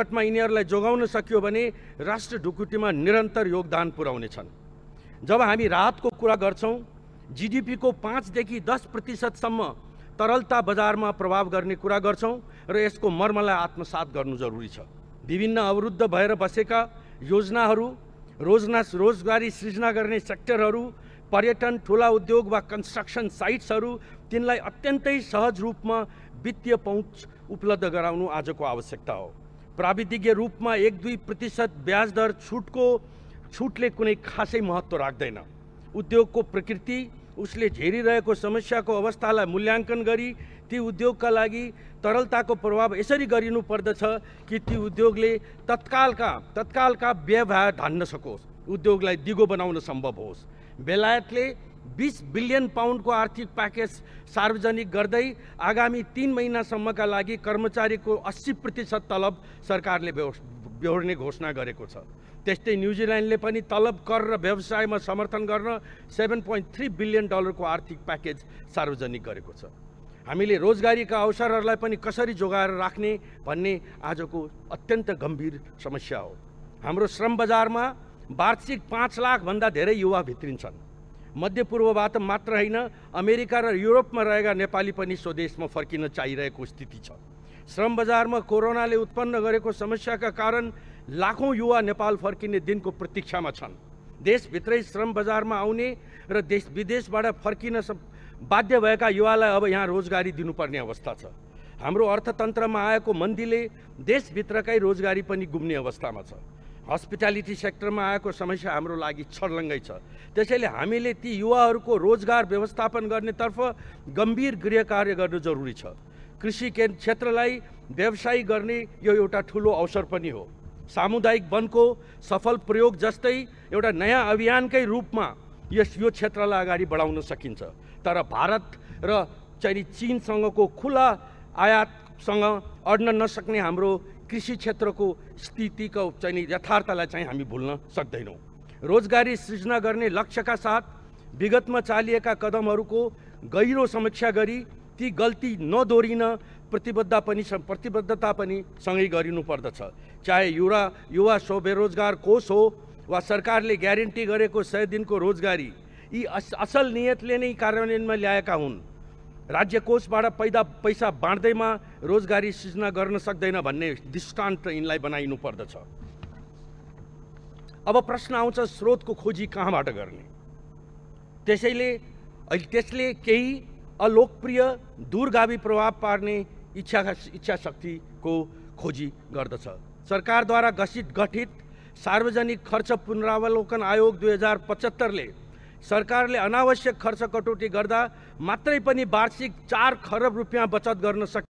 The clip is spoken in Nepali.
सङ्कटमा यिनीहरूलाई जोगाउन सकियो भने राष्ट्र ढुकुटीमा निरन्तर योगदान पुर्याउने छन् जब हामी राहतको कुरा गर्छौँ जिडिपीको पाँचदेखि दस प्रतिशतसम्म तरलता बजारमा प्रभाव गर्ने कुरा गर्छौँ र यसको मर्मलाई आत्मसात गर्नु जरुरी छ विभिन्न अवरुद्ध भएर बसेका योजनाहरू रोजना रोजगारी सृजना गर्ने सेक्टरहरू पर्यटन ठुला उद्योग वा कन्स्ट्रक्सन साइट्सहरू तिनलाई अत्यन्तै सहज रूपमा वित्तीय पहुँच उपलब्ध गराउनु आजको आवश्यकता हो प्राविधिक रूपमा एक दुई प्रतिशत ब्याज दर छुटको छुटले कुनै खासै महत्त्व राख्दैन उद्योगको प्रकृति उसले झेरिरहेको समस्याको अवस्थालाई मूल्याङ्कन गरी ती उद्योगका लागि तरलताको प्रभाव यसरी गरिनुपर्दछ कि ती उद्योगले तत्कालका तत्कालका व्यवहार धान्न सकोस् उद्योगलाई दिगो बनाउन सम्भव होस् बेलायतले बिस बिलियन पाउन्डको आर्थिक प्याकेज सार्वजनिक गर्दै आगामी तिन महिनासम्मका लागि कर्मचारीको अस्सी प्रतिशत तलब सरकारले बेहोर्ने घोषणा गरेको छ त्यस्तै न्युजिल्यान्डले पनि तलब कर र व्यवसायमा समर्थन गर्न सेभेन पोइन्ट थ्री बिलियन डलरको आर्थिक प्याकेज सार्वजनिक गरेको छ हामीले रोजगारीका अवसरहरूलाई पनि कसरी जोगाएर राख्ने भन्ने आजको अत्यन्त गम्भीर समस्या हो हाम्रो श्रम बजारमा वार्षिक पाँच लाखभन्दा धेरै युवा भित्रिन्छन् मध्यपूर्वबाट मात्र होइन अमेरिका र युरोपमा रहेका नेपाली पनि स्वदेशमा फर्किन चाहिरहेको स्थिति छ श्रम बजारमा कोरोनाले उत्पन्न गरेको समस्याका कारण लाखौँ युवा नेपाल फर्किने दिनको प्रतीक्षामा छन् देशभित्रै श्रम बजारमा आउने र देश विदेशबाट फर्किन बाध्य भएका युवालाई अब यहाँ रोजगारी दिनुपर्ने अवस्था छ हाम्रो अर्थतन्त्रमा आएको मन्दीले देशभित्रकै रोजगारी पनि गुम्ने अवस्थामा छ हस्पिटालिटी सेक्टरमा आएको समस्या हाम्रो लागि छर्लङ्गै छ त्यसैले हामीले ती युवाहरूको रोजगार व्यवस्थापन गर्नेतर्फ गम्भीर गृह कार्य गर्नु जरुरी छ कृषि क्षेत्रलाई व्यवसाय गर्ने यो एउटा ठुलो अवसर पनि हो सामुदायिक वनको सफल प्रयोग जस्तै एउटा नयाँ अभियानकै रूपमा यस यो क्षेत्रलाई अगाडि बढाउन सकिन्छ तर भारत र चाहिँ चिनसँगको खुला आयातसँग अड्न नसक्ने हाम्रो कृषि क्षेत्रको स्थितिको चाहिँ यथार्थलाई चाहिँ हामी भुल्न सक्दैनौँ रोजगारी सृजना गर्ने लक्ष्यका साथ विगतमा चालिएका कदमहरूको गहिरो समीक्षा गरी ती गल्ती नदोरिन प्रतिबद्धता पनि प्रतिबद्धता पनि सँगै गरिनुपर्दछ चाहे युवा युवा स्वबेरोजगार कोष हो वा सरकारले ग्यारेन्टी गरेको सय दिनको रोजगारी यी अस असल नियतले नै कार्यान्वयनमा ल्याएका हुन् राज्य कोषबाट पैदा पैसा बाँड्दैमा रोजगारी सृजना गर्न सक्दैन भन्ने दृष्टान्त यिनलाई बनाइनु पर्दछ अब प्रश्न आउँछ स्रोतको खोजी कहाँबाट गर्ने त्यसैले त्यसले केही अलोकप्रिय दुर्गावी प्रभाव पार्ने इच्छा इच्छा शक्तिको खोजी गर्दछ सरकारद्वारा गठित गठित सार्वजनिक खर्च पुनरावलोकन आयोग दुई हजार पचहत्तरले सरकारले अनावश्यक खर्च कटौती गर्दा मात्रै पनि वार्षिक चार खरब रुपियाँ बचत गर्न सक्छ